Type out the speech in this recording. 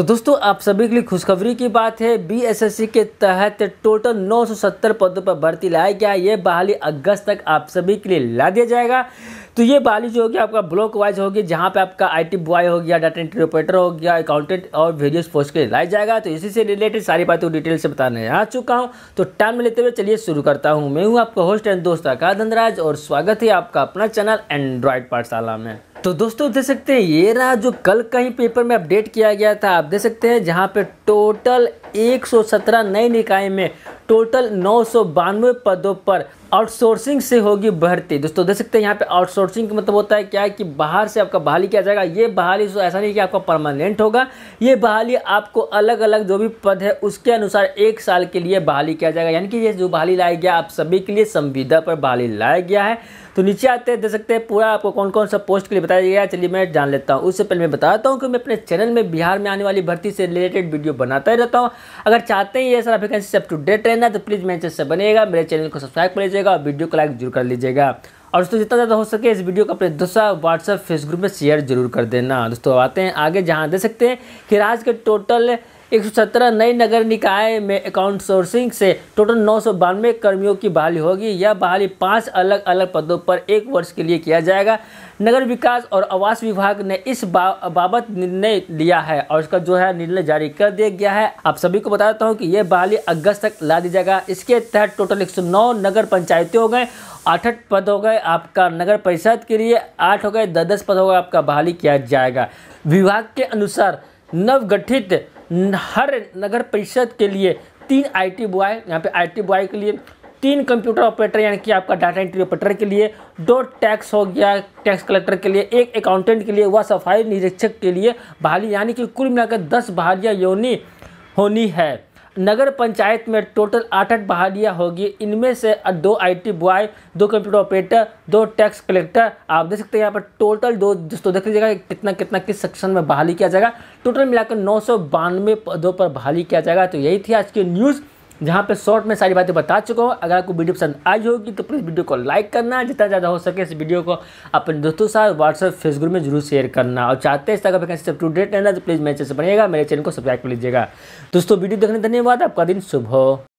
तो दोस्तों आप सभी के लिए खुशखबरी की बात है बीएसएससी के तहत टोटल 970 पदों पर भर्ती लाया गया ये बहाली अगस्त तक आप सभी के लिए ला दिया जाएगा तो ये बहाली जो होगी आपका ब्लॉक वाइज होगी जहाँ पे आपका आईटी बॉय हो गया डाटा एंट्री ऑपरेटर हो गया अकाउंटेंट और वेरियस पोस्ट के लिए लाया जाएगा तो इसी से रिलेटेड सारी बातें डिटेल से बताने आ चुका हूँ तो टाइम लेते हुए चलिए शुरू करता हूँ मैं हूँ आपका होस्ट एंड दोस्त आकाश धनराज और स्वागत है आपका अपना चैनल एंड्रॉयड पाठशाला में तो दोस्तों देख सकते हैं ये रहा जो कल का ही पेपर में अपडेट किया गया था आप देख सकते हैं जहाँ पे टोटल 117 नए निकाय में टोटल नौ पदों पर आउटसोर्सिंग से होगी भर्ती दोस्तों देख सकते हैं यहाँ पे आउटसोर्सिंग का मतलब होता है क्या है कि बाहर से आपका बहाली किया जाएगा ये बहाली तो ऐसा नहीं कि आपका परमानेंट होगा ये बहाली आपको अलग अलग जो भी पद है उसके अनुसार एक साल के लिए बहाली किया जाएगा यानी कि ये जो बहाली लाया गया आप सभी के लिए संविदा पर बहाली लाया गया है तो नीचे आते हैं देख सकते हैं पूरा आपको कौन कौन सा पोस्ट के लिए बताया गया चलिए मैं जान लेता हूँ उससे पहले मैं बताता हूँ कि मैं अपने चैनल में बिहार में आने वाली भर्ती से रिलेटेड वीडियो बनाता ही रहता हूँ अगर चाहते हैं ये सारा वैकेंसी अप टू डेट रहना तो प्लीज़ मेरे चैनल से बनेगा मेरे चैनल को सब्सक्राइब कर लीजिएगा लीजिएगा और वीडियो को लाइक जरूर कर लीजिएगा और दोस्तों जितना ज़्यादा हो सके इस वीडियो को अपने दोस्तों व्हाट्सएप फेसबुक में शेयर जरूर कर देना दोस्तों आते हैं आगे जहाँ दे सकते हैं कि राज के टोटल 117 नए नगर निकाय में अकाउंट सोर्सिंग से टोटल नौ कर्मियों की बहाली होगी यह बहाली पाँच अलग अलग पदों पर एक वर्ष के लिए किया जाएगा नगर विकास और आवास विभाग ने इस बा, बाबत निर्णय लिया है और इसका जो है निर्णय जारी कर दिया गया है आप सभी को बताता हूँ कि यह बहाली अगस्त तक ला दी जाएगा इसके तहत टोटल 109 नगर पंचायतें हो गए आठ पद हो गए आपका नगर परिषद के लिए आठ हो गए दस दस पद हो गए आपका बहाली किया जाएगा विभाग के अनुसार नवगठित हर नगर परिषद के लिए तीन आईटी बॉय यहाँ पे आईटी बॉय के लिए तीन कंप्यूटर ऑपरेटर यानी कि आपका डाटा एंट्री ऑपरेटर के लिए दो टैक्स हो गया टैक्स कलेक्टर के लिए एक अकाउंटेंट के लिए व सफाई निरीक्षक के लिए बहाली यानी कि कुल मिलाकर दस बहालियाँ योनी होनी है नगर पंचायत में टोटल आठ आठ बहालियाँ होगी इनमें से दो आईटी बॉय दो कंप्यूटर ऑपरेटर दो टैक्स कलेक्टर आप देख सकते हैं यहाँ पर टोटल दो दोस्तों देख लीजिएगा कितना कितना किस सेक्शन में बहाली किया जाएगा टोटल मिलाकर नौ सौ बानवे पदों पर बहाली किया जाएगा तो यही थी आज की न्यूज़ जहाँ पे शॉर्ट में सारी बातें बता चुका हूँ अगर आपको वीडियो पसंद आई होगी तो प्लीज़ वीडियो को लाइक करना जितना ज़्यादा हो सके इस वीडियो को अपने दोस्तों के साथ व्हाट्सएप फेसबुक में जरूर शेयर करना और चाहते हैं इस तरह से टू डेट रहना तो प्लीज़ मेरे चैनल से बनेगा मेरे चैनल को सब्सक्राइब कर लीजिएगा दोस्तों वीडियो देखने धन्यवाद आपका दिन शुभ हो